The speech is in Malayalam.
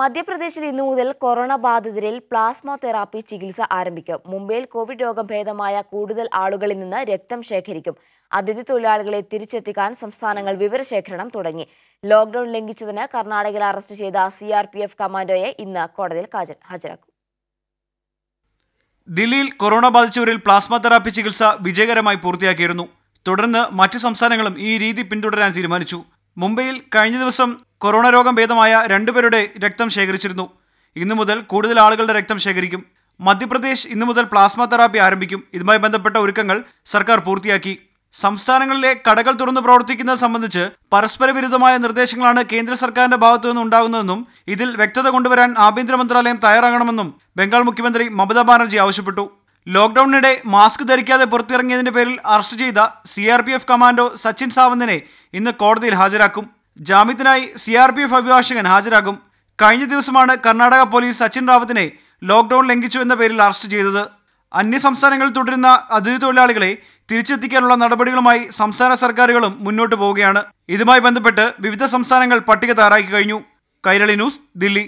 മധ്യപ്രദേശിൽ ഇന്നു മുതൽ കൊറോണ ബാധിതരിൽ പ്ലാസ്മ തെറാപ്പി ചികിത്സ ആരംഭിക്കും മുംബൈയിൽ കോവിഡ് രോഗം ഭേദമായ കൂടുതൽ ആളുകളിൽ നിന്ന് രക്തം ശേഖരിക്കും അതിഥി തൊഴിലാളികളെ തിരിച്ചെത്തിക്കാൻ സംസ്ഥാനങ്ങൾ വിവരശേഖരണം തുടങ്ങി ലോക്ഡൌൺ ലംഘിച്ചതിന് കർണാടകയിൽ അറസ്റ്റ് ചെയ്ത സി ആർ പി എഫ് കമാൻഡോയെ ഇന്ന് കോടതിയിൽ ഹാജരാക്കും ദില്ലിയിൽ കൊറോണ ബാധിച്ചവരിൽ പ്ലാസ്മ തെറാപ്പി ചികിത്സ വിജയകരമായി പൂർത്തിയാക്കിയിരുന്നു തുടർന്ന് മറ്റു സംസ്ഥാനങ്ങളും ഈ രീതി പിന്തുടരാൻ തീരുമാനിച്ചു മുംബൈയിൽ കഴിഞ്ഞ ദിവസം കൊറോണ രോഗം ഭേദമായ രണ്ടുപേരുടെ രക്തം ശേഖരിച്ചിരുന്നു ഇന്നു മുതൽ കൂടുതൽ ആളുകളുടെ രക്തം ശേഖരിക്കും മധ്യപ്രദേശ് ഇന്നു മുതൽ പ്ലാസ്മ തെറാപ്പി ആരംഭിക്കും ഇതുമായി ബന്ധപ്പെട്ട ഒരുക്കങ്ങൾ സർക്കാർ പൂർത്തിയാക്കി സംസ്ഥാനങ്ങളിലെ കടകൾ തുറന്ന് പ്രവർത്തിക്കുന്നത് സംബന്ധിച്ച് പരസ്പര വിരുദ്ധമായ നിർദ്ദേശങ്ങളാണ് കേന്ദ്ര സർക്കാരിന്റെ ഭാഗത്തു നിന്ന് ഉണ്ടാകുന്നതെന്നും ഇതിൽ വ്യക്തത കൊണ്ടുവരാൻ ആഭ്യന്തര മന്ത്രാലയം തയ്യാറാകണമെന്നും ബംഗാൾ മുഖ്യമന്ത്രി മമതാ ബാനർജി ആവശ്യപ്പെട്ടു ലോക്ഡൌണിനിടെ മാസ്ക് ധരിക്കാതെ പുറത്തിറങ്ങിയതിന്റെ പേരിൽ അറസ്റ്റ് ചെയ്ത സി കമാൻഡോ സച്ചിൻ സാവന്തിനെ ഇന്ന് കോടതിയിൽ ഹാജരാക്കും ജാമ്യത്തിനായി സി ആർ പി എഫ് അഭിഭാഷകൻ ഹാജരാകും കഴിഞ്ഞ ദിവസമാണ് കർണാടക പോലീസ് സച്ചിൻ റാവത്തിനെ ലോക്ക്ഡൌൺ ലംഘിച്ചു എന്ന പേരിൽ അറസ്റ്റ് ചെയ്തത് അന്യ സംസ്ഥാനങ്ങളിൽ തുടരുന്ന അതിഥി തൊഴിലാളികളെ തിരിച്ചെത്തിക്കാനുള്ള നടപടികളുമായി സംസ്ഥാന സർക്കാരുകളും മുന്നോട്ട് പോവുകയാണ് ഇതുമായി ബന്ധപ്പെട്ട് വിവിധ സംസ്ഥാനങ്ങൾ പട്ടിക തയ്യാറാക്കി കഴിഞ്ഞു കൈരളി ന്യൂസ് ദില്ലി